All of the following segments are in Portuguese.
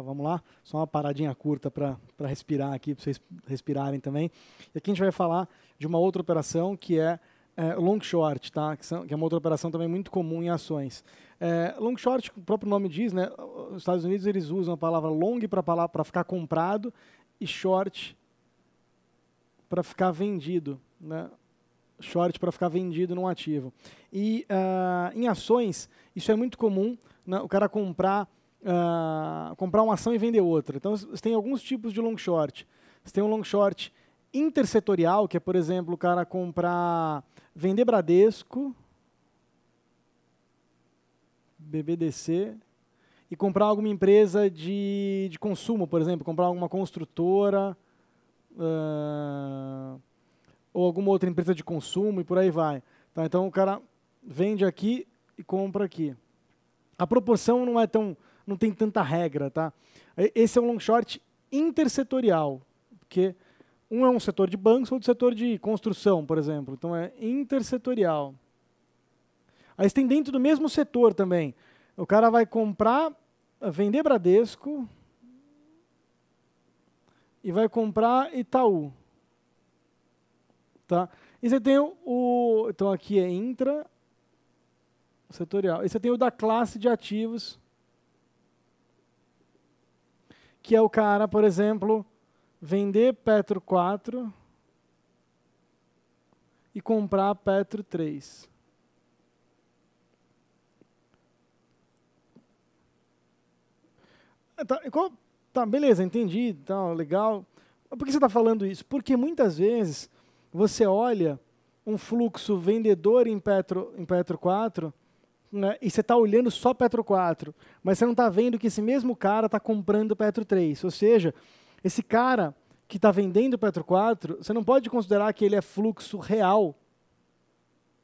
vamos lá, só uma paradinha curta para respirar aqui, para vocês respirarem também. E aqui a gente vai falar de uma outra operação que é, é long short, tá? Que, são, que, é uma outra operação também muito comum em ações. É, long short, o próprio nome diz, né? Os Estados Unidos eles usam a palavra long para ficar comprado e short para ficar vendido, né? Short para ficar vendido num ativo. E uh, em ações, isso é muito comum, né? o cara comprar uh, comprar uma ação e vender outra. Então, você tem alguns tipos de long short. Você tem um long short intersetorial, que é, por exemplo, o cara comprar, vender Bradesco, BBDC, e comprar alguma empresa de, de consumo, por exemplo, comprar alguma construtora uh, ou alguma outra empresa de consumo e por aí vai. Tá, então o cara vende aqui e compra aqui. A proporção não é tão não tem tanta regra, tá? Esse é um long short intersetorial, porque um é um setor de bancos, outro setor de construção, por exemplo. Então é intersetorial. Aí você tem dentro do mesmo setor também. O cara vai comprar, vender Bradesco e vai comprar Itaú. Tá? E você tem o, o então aqui é intra setorial. E você tem o da classe de ativos que é o cara, por exemplo, vender Petro 4 e comprar Petro 3. Ah, tá, tá, beleza, entendi, tá, legal. Mas por que você está falando isso? Porque muitas vezes você olha um fluxo vendedor em Petro, em Petro 4 né, e você está olhando só Petro 4, mas você não está vendo que esse mesmo cara está comprando Petro 3. Ou seja, esse cara que está vendendo Petro 4, você não pode considerar que ele é fluxo real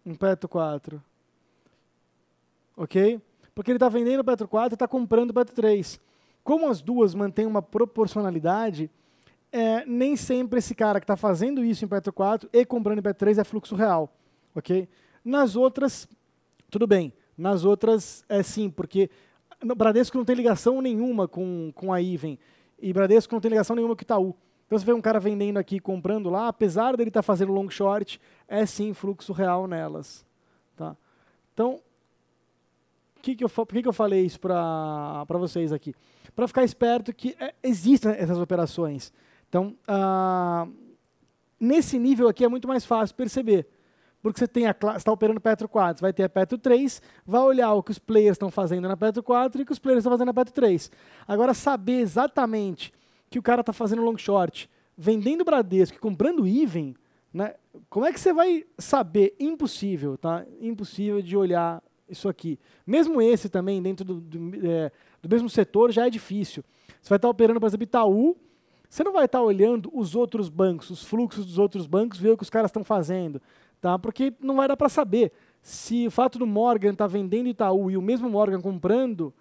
em Petro 4. Ok? Porque ele está vendendo Petro 4 e está comprando Petro 3. Como as duas mantêm uma proporcionalidade, é, nem sempre esse cara que está fazendo isso em Petro 4 e comprando em Petro 3 é fluxo real. Ok? Nas outras, tudo bem. Nas outras, é sim, porque no Bradesco não tem ligação nenhuma com, com a Iven. E Bradesco não tem ligação nenhuma com o Itaú. Então você vê um cara vendendo aqui comprando lá, apesar dele estar tá fazendo long short, é sim fluxo real nelas. Tá? Então, que que eu, por que, que eu falei isso para vocês aqui? Para ficar esperto que é, existem essas operações. Então, ah, nesse nível aqui é muito mais fácil perceber. Porque você está operando Petro 4, vai ter a Petro 3, vai olhar o que os players estão fazendo na Petro 4 e o que os players estão fazendo na Petro 3. Agora, saber exatamente que o cara está fazendo long short, vendendo Bradesco e comprando Even, né, como é que você vai saber? Impossível, tá? Impossível de olhar isso aqui. Mesmo esse também, dentro do, do, é, do mesmo setor, já é difícil. Você vai estar tá operando, por exemplo, Itaú, você não vai estar tá olhando os outros bancos, os fluxos dos outros bancos, ver o que os caras estão fazendo tá? Porque não vai dar para saber se o fato do Morgan estar tá vendendo Itaú e o mesmo Morgan comprando,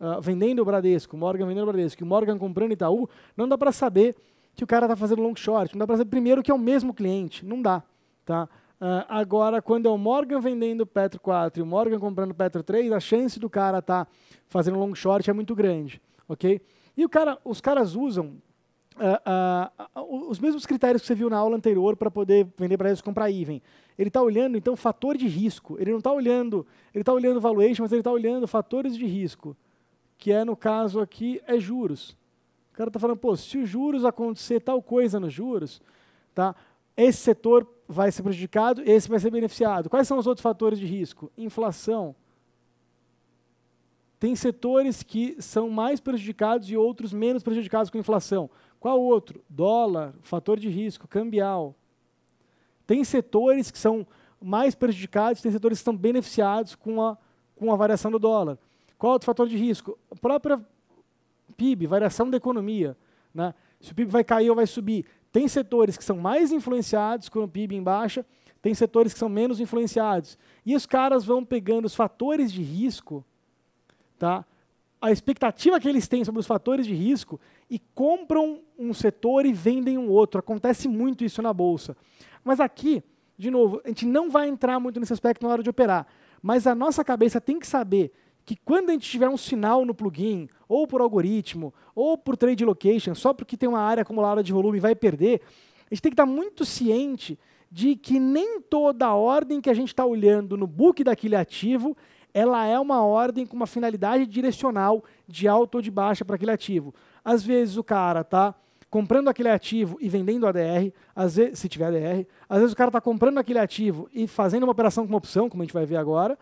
uh, vendendo o Bradesco, Morgan vendendo o Bradesco, e o Morgan comprando Itaú, não dá para saber que o cara está fazendo long short, não dá para saber primeiro que é o mesmo cliente, não dá, tá? Uh, agora, quando é o Morgan vendendo Petro 4 e o Morgan comprando Petro 3, a chance do cara estar tá fazendo long short é muito grande, ok? E cara, os caras usam Uh, uh, os mesmos critérios que você viu na aula anterior para poder vender para eles comprar Iven. Ele está olhando, então, fator de risco. Ele não está olhando, ele está olhando valuation, mas ele está olhando fatores de risco, que é, no caso aqui, é juros. O cara está falando, pô, se os juros acontecer tal coisa nos juros, tá, esse setor vai ser prejudicado, esse vai ser beneficiado. Quais são os outros fatores de risco? Inflação. Tem setores que são mais prejudicados e outros menos prejudicados com inflação. Qual outro? Dólar, fator de risco, cambial. Tem setores que são mais prejudicados, tem setores que estão beneficiados com a, com a variação do dólar. Qual outro fator de risco? A própria PIB, variação da economia. Né? Se o PIB vai cair ou vai subir. Tem setores que são mais influenciados com o PIB em baixa, tem setores que são menos influenciados. E os caras vão pegando os fatores de risco, tá? a expectativa que eles têm sobre os fatores de risco e compram um setor e vendem um outro. Acontece muito isso na bolsa. Mas aqui, de novo, a gente não vai entrar muito nesse aspecto na hora de operar, mas a nossa cabeça tem que saber que quando a gente tiver um sinal no plugin, ou por algoritmo, ou por trade location, só porque tem uma área acumulada de volume e vai perder, a gente tem que estar muito ciente de que nem toda a ordem que a gente está olhando no book daquele ativo ela é uma ordem com uma finalidade direcional de alta ou de baixa para aquele ativo. Às vezes o cara tá comprando aquele ativo e vendendo ADR, às vezes, se tiver ADR, às vezes o cara está comprando aquele ativo e fazendo uma operação com uma opção, como a gente vai ver agora.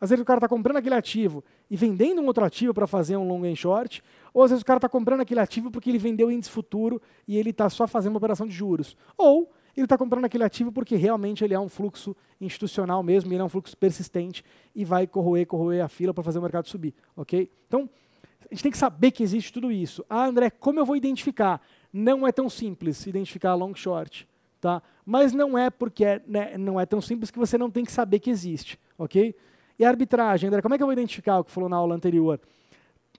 Às vezes o cara está comprando aquele ativo e vendendo um outro ativo para fazer um long and short, ou às vezes o cara está comprando aquele ativo porque ele vendeu índice futuro e ele está só fazendo uma operação de juros. Ou ele está comprando aquele ativo porque realmente ele é um fluxo institucional mesmo, ele é um fluxo persistente e vai corroer, corroer a fila para fazer o mercado subir, ok? Então, a gente tem que saber que existe tudo isso. Ah, André, como eu vou identificar? Não é tão simples identificar long short, tá? Mas não é porque é, né, não é tão simples que você não tem que saber que existe, ok? E a arbitragem, André, como é que eu vou identificar o que falou na aula anterior?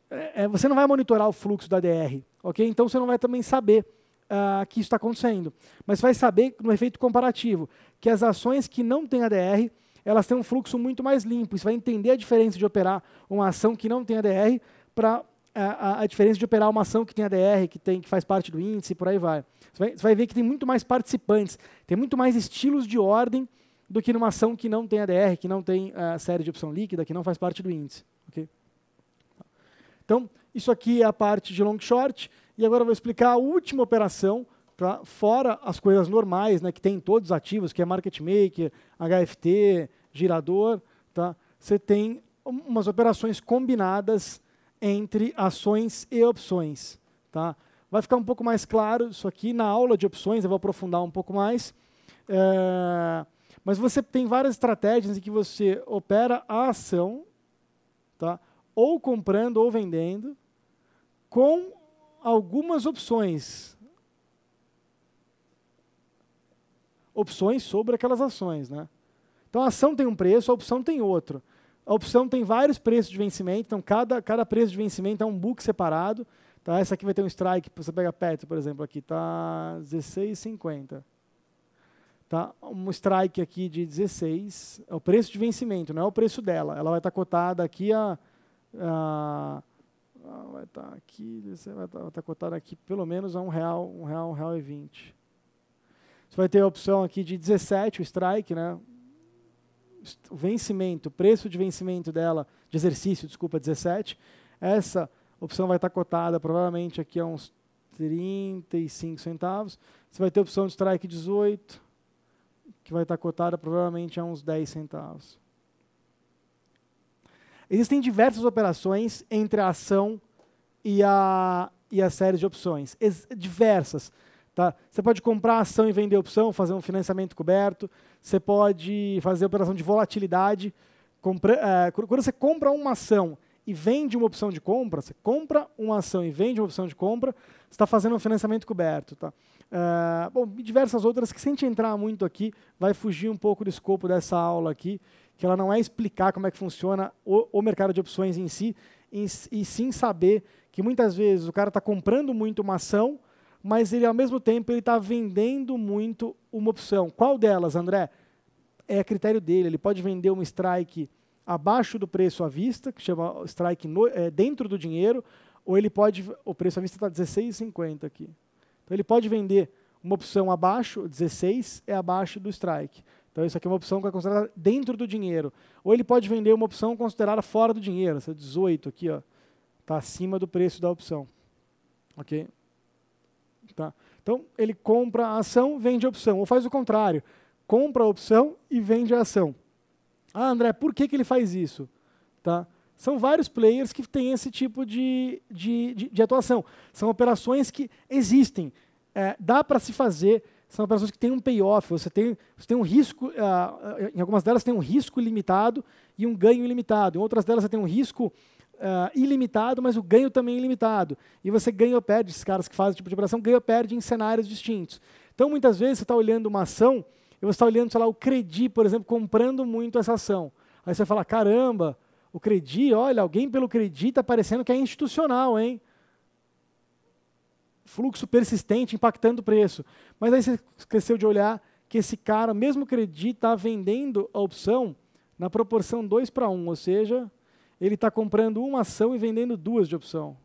É, é você não vai monitorar o fluxo da DR, ok? Então você não vai também saber uh, que isso está acontecendo. Mas vai saber, no efeito comparativo, que as ações que não têm ADR, elas têm um fluxo muito mais limpo. Você vai entender a diferença de operar uma ação que não tem ADR para a, a, diferença de operar uma ação que tem ADR, que, tem, que faz parte do índice, por aí vai. Você, vai. você, vai. ver que tem muito mais participantes, tem muito mais estilos de ordem do que numa ação que não tem ADR, que não tem a eh, série de opção líquida, que não faz parte do índice. Okay? Então, isso aqui é a parte de long short, e agora eu vou explicar a última operação, tá fora as coisas normais, né, que tem em todos os ativos, que é market maker, HFT, girador, tá? você tem umas operações combinadas entre ações e opções. Tá? Vai ficar um pouco mais claro isso aqui na aula de opções, eu vou aprofundar um pouco mais. É, mas você tem várias estratégias em que você opera a ação, tá? ou comprando ou vendendo, com algumas opções. Opções sobre aquelas ações. Né? Então a ação tem um preço, a opção tem outro. A opção tem vários preços de vencimento, então cada, cada preço de vencimento é um book separado. Tá? Essa aqui vai ter um strike, você pega Petro, por exemplo, aqui está 16,50. Tá? Um strike aqui de 16, é o preço de vencimento, não é o preço dela. Ela vai estar tá cotada aqui a, a vai estar tá aqui, vai estar tá, cotada aqui pelo menos a um real, um real, um real e vinte. Você vai ter a opção aqui de 17, o strike, né? o vencimento, o preço de vencimento dela, de exercício, desculpa, 17, essa opção vai estar cotada provavelmente aqui a uns 35 centavos. Você vai ter a opção de strike 18, que vai estar cotada provavelmente a uns 10 centavos. Existem diversas operações entre a ação e a, e a série de opções. Ex diversas. Tá? Você pode comprar ação e vender opção, fazer um financiamento coberto. Você pode fazer operação de volatilidade. Compre, é, quando você compra uma ação e vende uma opção de compra, você compra uma ação e vende uma opção de compra, você está fazendo um financiamento coberto. Tá? É, bom, e diversas outras que, sem a gente entrar muito aqui, vai fugir um pouco do escopo dessa aula aqui, que ela não é explicar como é que funciona o, o mercado de opções em si, e, e sim saber que muitas vezes o cara está comprando muito uma ação mas ele ao mesmo tempo ele está vendendo muito uma opção. Qual delas, André? É critério dele. Ele pode vender um strike abaixo do preço à vista, que chama strike no, é, dentro do dinheiro, ou ele pode. O preço à vista está 16,50 aqui. Então ele pode vender uma opção abaixo, 16 é abaixo do strike. Então isso aqui é uma opção que é considerada dentro do dinheiro. Ou ele pode vender uma opção considerada fora do dinheiro, essa 18 aqui, ó, está acima do preço da opção. OK? Tá? Então, ele compra a ação, vende a opção. Ou faz o contrário, compra a opção e vende a ação. Ah, André, por que, que ele faz isso? Tá? São vários players que têm esse tipo de, de, de, de atuação. São operações que existem. É, dá para se fazer, são operações que têm um payoff, você tem, você tem um risco, ah, ah, em algumas delas tem um risco limitado e um ganho ilimitado, em outras delas você tem um risco uh, ilimitado, mas o ganho também é ilimitado. E você ganha ou perde, esses caras que fazem esse tipo de operação, ganha ou perde em cenários distintos. Então, muitas vezes, você está olhando uma ação, e você está olhando, sei lá, o Credi, por exemplo, comprando muito essa ação. Aí você fala, caramba, o Credi, olha, alguém pelo Credi está parecendo que é institucional, hein? Fluxo persistente impactando o preço. Mas aí você esqueceu de olhar que esse cara, mesmo o Credi, está vendendo a opção na proporção 2 para 1, ou seja, ele está comprando uma ação e vendendo duas de opção.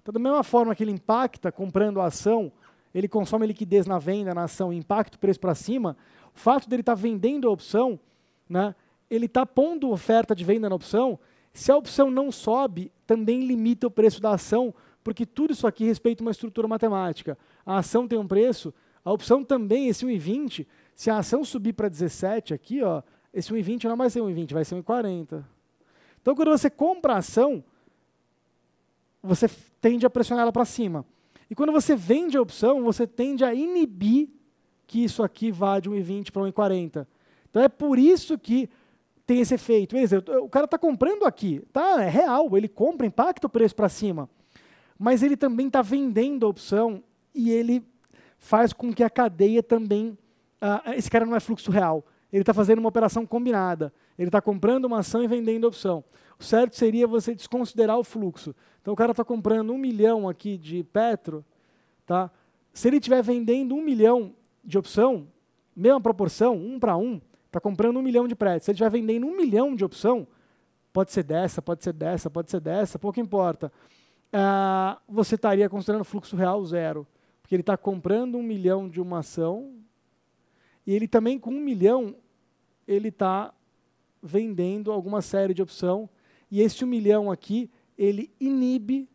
Então, da mesma forma que ele impacta comprando a ação, ele consome liquidez na venda, na ação, impacta o preço para cima, o fato dele estar tá vendendo a opção, né, ele está pondo oferta de venda na opção, se a opção não sobe, também limita o preço da ação, porque tudo isso aqui respeita uma estrutura matemática. A ação tem um preço, a opção também, esse 1,20, se a ação subir para 17 aqui, ó, esse 1,20 não vai ser 1,20, vai ser 1,40. Então, quando você compra a ação, você tende a pressionar ela para cima. E quando você vende a opção, você tende a inibir que isso aqui vá de 1,20 para 1,40. Então, é por isso que tem esse efeito. o cara está comprando aqui, tá? É real, ele compra, impacta o preço para cima. Mas ele também está vendendo a opção e ele faz com que a cadeia também. Uh, esse cara não é fluxo real ele está fazendo uma operação combinada. Ele está comprando uma ação e vendendo opção. O certo seria você desconsiderar o fluxo. Então o cara está comprando um milhão aqui de Petro, tá? Se ele estiver vendendo um milhão de opção, mesma proporção, um para um, está comprando um milhão de prédio. Se ele estiver vendendo um milhão de opção, pode ser dessa, pode ser dessa, pode ser dessa, pouco importa. Ah, você estaria considerando o fluxo real zero. Porque ele está comprando um milhão de uma ação, e ele também com um milhão ele está vendendo alguma série de opção. E este um milhão aqui, ele inibe,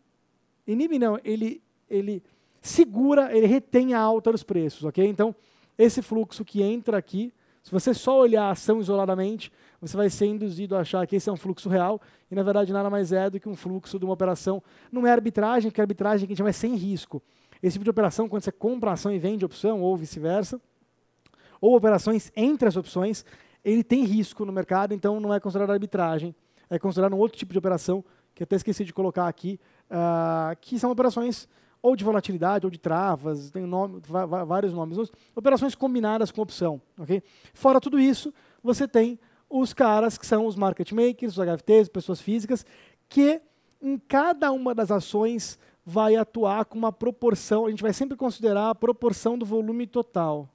inibe não, ele, ele segura, ele retém a alta dos preços, ok? Então, esse fluxo que entra aqui, se você só olhar a ação isoladamente, você vai ser induzido a achar que esse é um fluxo real e, na verdade, nada mais é do que um fluxo de uma operação. Não é arbitragem, porque arbitragem é que a gente chama é sem risco. Esse tipo de operação, quando você compra ação e vende opção, ou vice-versa, ou operações entre as opções, ele tem risco no mercado, então não é considerado arbitragem, é considerado um outro tipo de operação, que até esqueci de colocar aqui, uh, que são operações ou de volatilidade, ou de travas, tem nome, vários nomes, operações combinadas com opção. Okay? Fora tudo isso, você tem os caras que são os market makers, os HFTs, pessoas físicas, que em cada uma das ações vai atuar com uma proporção, a gente vai sempre considerar a proporção do volume total.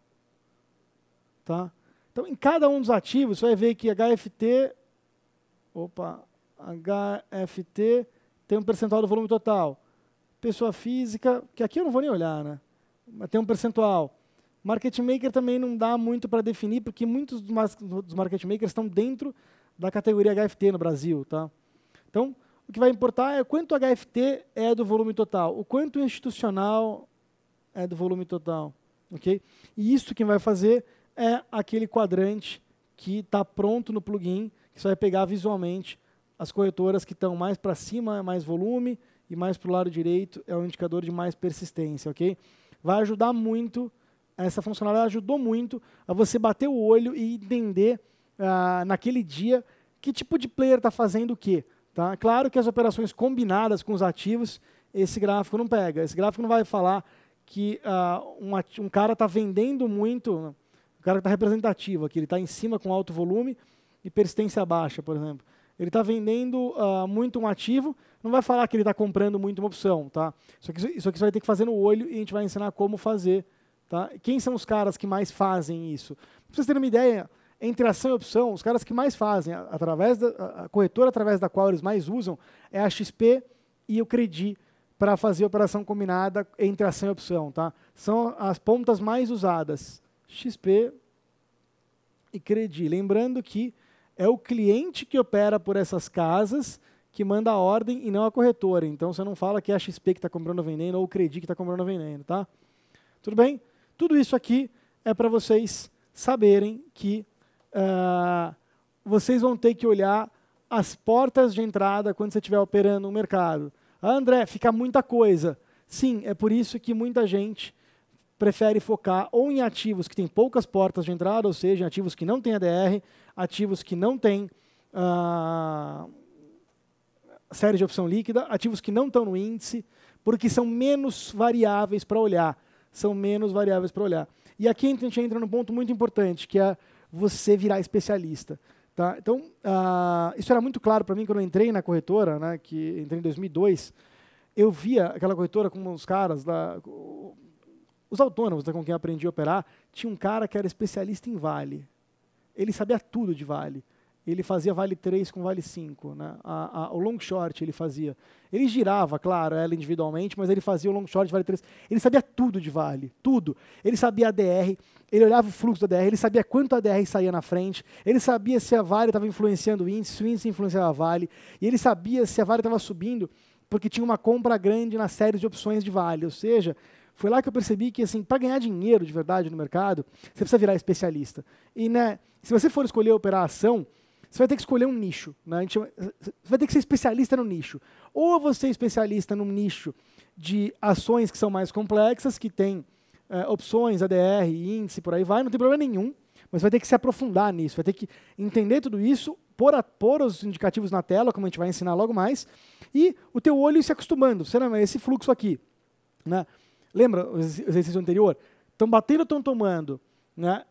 Tá? Então, em cada um dos ativos, você vai ver que HFT, opa, HFT tem um percentual do volume total. Pessoa física, que aqui eu não vou nem olhar, né? Mas tem um percentual. Market maker também não dá muito para definir, porque muitos dos market makers estão dentro da categoria HFT no Brasil, tá? Então, o que vai importar é quanto HFT é do volume total, o quanto institucional é do volume total, ok? E isso quem vai fazer é aquele quadrante que está pronto no plugin, que você vai pegar visualmente as corretoras que estão mais para cima, é mais volume, e mais para o lado direito é um indicador de mais persistência, ok? Vai ajudar muito, essa funcionalidade ajudou muito a você bater o olho e entender ah, naquele dia que tipo de player está fazendo o quê. Tá? Claro que as operações combinadas com os ativos, esse gráfico não pega. Esse gráfico não vai falar que ah, um, um cara está vendendo muito o cara que está representativo aqui, ele está em cima com alto volume e persistência baixa, por exemplo. Ele está vendendo uh, muito um ativo, não vai falar que ele está comprando muito uma opção, tá? Isso aqui, isso aqui você vai ter que fazer no olho e a gente vai ensinar como fazer, tá? Quem são os caras que mais fazem isso? Para vocês terem uma ideia, entre ação e opção, os caras que mais fazem, através da, a corretora através da qual eles mais usam, é a XP e o Credi para fazer operação combinada entre ação e opção. Tá? São as pontas mais usadas. XP e Credi. Lembrando que é o cliente que opera por essas casas que manda a ordem e não a corretora. Então você não fala que é a XP que está comprando vendendo ou o Credi que está comprando vendendo, tá? Tudo bem? Tudo isso aqui é para vocês saberem que uh, vocês vão ter que olhar as portas de entrada quando você estiver operando no mercado. Ah, André, fica muita coisa. Sim, é por isso que muita gente prefere focar ou em ativos que têm poucas portas de entrada, ou seja, ativos que não têm ADR, ativos que não têm uh, série de opção líquida, ativos que não estão no índice, porque são menos variáveis para olhar. São menos variáveis para olhar. E aqui a gente entra num ponto muito importante, que é você virar especialista. Tá? Então, uh, isso era muito claro para mim quando eu entrei na corretora, né, que entrei em 2002. Eu via aquela corretora com os caras, lá, os autônomos, né, com quem eu aprendi a operar, tinha um cara que era especialista em vale. Ele sabia tudo de vale. Ele fazia vale 3 com vale 5. Né? A, a, o long short ele fazia. Ele girava, claro, ela individualmente, mas ele fazia o long short vale 3. Ele sabia tudo de vale, tudo. Ele sabia a DR. ele olhava o fluxo da DR. ele sabia quanto a DR saía na frente, ele sabia se a vale estava influenciando o índice, se o índice influenciava a vale, e ele sabia se a vale estava subindo porque tinha uma compra grande nas séries de opções de vale. Ou seja, foi lá que eu percebi que, assim, para ganhar dinheiro de verdade no mercado, você precisa virar especialista. E, né, se você for escolher operar ação, você vai ter que escolher um nicho. Né? A gente você vai ter que ser especialista no nicho. Ou você é especialista num nicho de ações que são mais complexas, que tem é, opções, ADR, índice, por aí vai, não tem problema nenhum, mas vai ter que se aprofundar nisso, vai ter que entender tudo isso, pôr, a, pôr os indicativos na tela, como a gente vai ensinar logo mais, e o teu olho se acostumando, sei lá, esse fluxo aqui. Né? Lembra o exercício anterior? Estão batendo ou estão tomando? Né?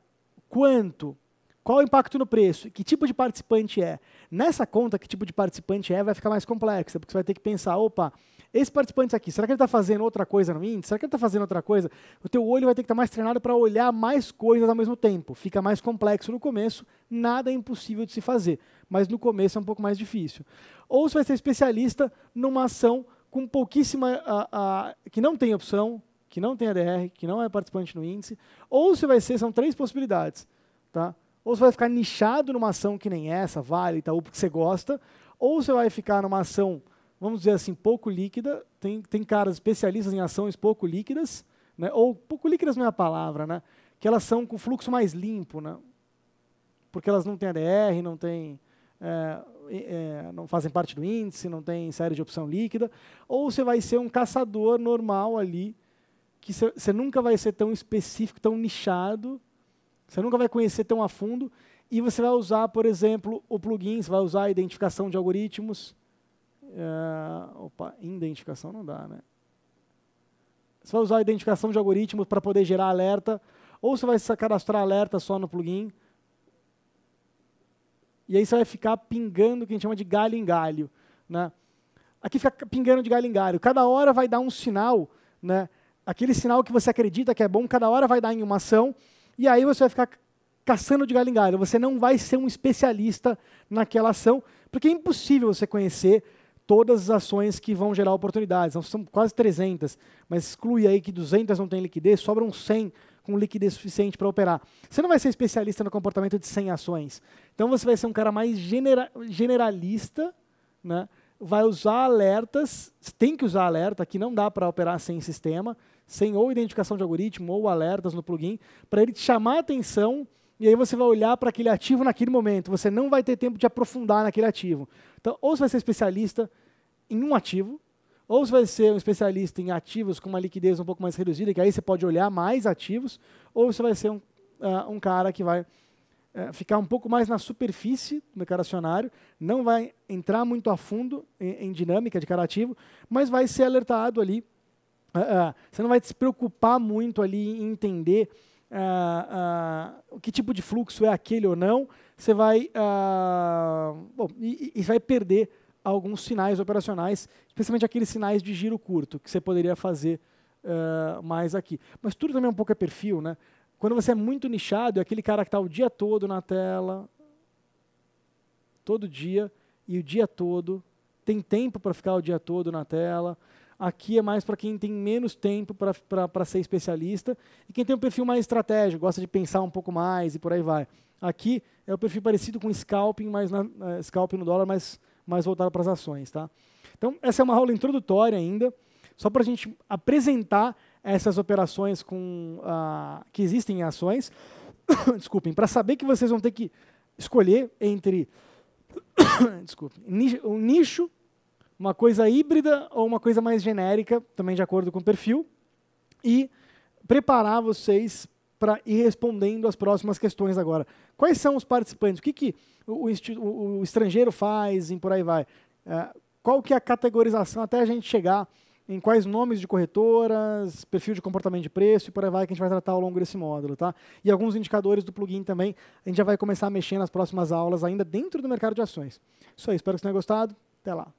Quanto? Qual o impacto no preço? Que tipo de participante é? Nessa conta, que tipo de participante é, vai ficar mais complexa, porque você vai ter que pensar, opa, esse participante aqui, será que ele está fazendo outra coisa no índice? Será que ele está fazendo outra coisa? O teu olho vai ter que estar tá mais treinado para olhar mais coisas ao mesmo tempo. Fica mais complexo no começo, nada é impossível de se fazer, mas no começo é um pouco mais difícil. Ou você vai ser especialista numa ação com pouquíssima, a, que não tem opção, que não tem ADR, que não é participante no índice, ou se vai ser, são três possibilidades, tá? Ou você vai ficar nichado numa ação que nem essa, Vale, Itaú, porque você gosta, ou você vai ficar numa ação, vamos dizer assim, pouco líquida, tem, tem caras especialistas em ações pouco líquidas, né? ou pouco líquidas não é a palavra, né? que elas são com fluxo mais limpo, né? porque elas não têm ADR, não têm... É, é, não fazem parte do índice, não tem série de opção líquida, ou você vai ser um caçador normal ali, que você nunca vai ser tão específico, tão nichado, você nunca vai conhecer tão a fundo, e você vai usar, por exemplo, o plugin, você vai usar a identificação de algoritmos. É, opa, identificação não dá, né? Você vai usar a identificação de algoritmos para poder gerar alerta, ou você vai cadastrar alerta só no plugin, e aí você vai ficar pingando o que a gente chama de galho em galho. Né? Aqui fica pingando de galho em galho. Cada hora vai dar um sinal, né? Aquele sinal que você acredita que é bom, cada hora vai dar em uma ação, e aí você vai ficar caçando de galho em Você não vai ser um especialista naquela ação, porque é impossível você conhecer todas as ações que vão gerar oportunidades. são quase 300, mas exclui aí que 200 não tem liquidez, sobram 100 com liquidez suficiente para operar. Você não vai ser especialista no comportamento de 100 ações. Então você vai ser um cara mais genera generalista, né? vai usar alertas, tem que usar alerta, que não dá para operar sem sistema, sem ou identificação de algoritmo ou alertas no plugin, para ele te chamar a atenção e aí você vai olhar para aquele ativo naquele momento. Você não vai ter tempo de aprofundar naquele ativo. Então, ou você vai ser especialista em um ativo, ou você vai ser um especialista em ativos com uma liquidez um pouco mais reduzida, que aí você pode olhar mais ativos, ou você vai ser um, uh, um cara que vai eh, ficar um pouco mais na superfície do mercado acionário, não vai entrar muito a fundo em, em dinâmica de cada ativo, mas vai ser alertado ali Uh, você não vai se preocupar muito ali em entender uh, que tipo de fluxo é aquele ou não. Você vai, bom, e, e vai perder alguns sinais operacionais, especialmente aqueles sinais de giro curto que você poderia fazer mais aqui. Mas tudo também é um pouco é perfil, né? Quando você é muito nichado, é aquele cara que está o dia todo na tela, todo dia e o dia todo, tem tempo para ficar o dia todo na tela. Aqui é mais para quem tem menos tempo para ser especialista e quem tem um perfil mais estratégico, gosta de pensar um pouco mais e por aí vai. Aqui é o perfil parecido com scalping, mas na, uh, scalping no dólar, mas mais voltado para as ações, tá? Então essa é uma aula introdutória ainda, só para a gente apresentar essas operações com uh, que existem em ações. Desculpem, para saber que vocês vão ter que escolher entre desculpe, o nicho uma coisa híbrida ou uma coisa mais genérica, também de acordo com o perfil, e preparar vocês para ir respondendo as próximas questões agora. Quais são os participantes? O que, que o, o, o estrangeiro faz e por aí vai? É, qual que é a categorização até a gente chegar em quais nomes de corretoras, perfil de comportamento de preço e por aí vai que a gente vai tratar ao longo desse módulo, tá? E alguns indicadores do plugin também, a gente já vai começar a mexer nas próximas aulas ainda dentro do mercado de ações. Isso aí, espero que vocês tenham gostado. Até lá.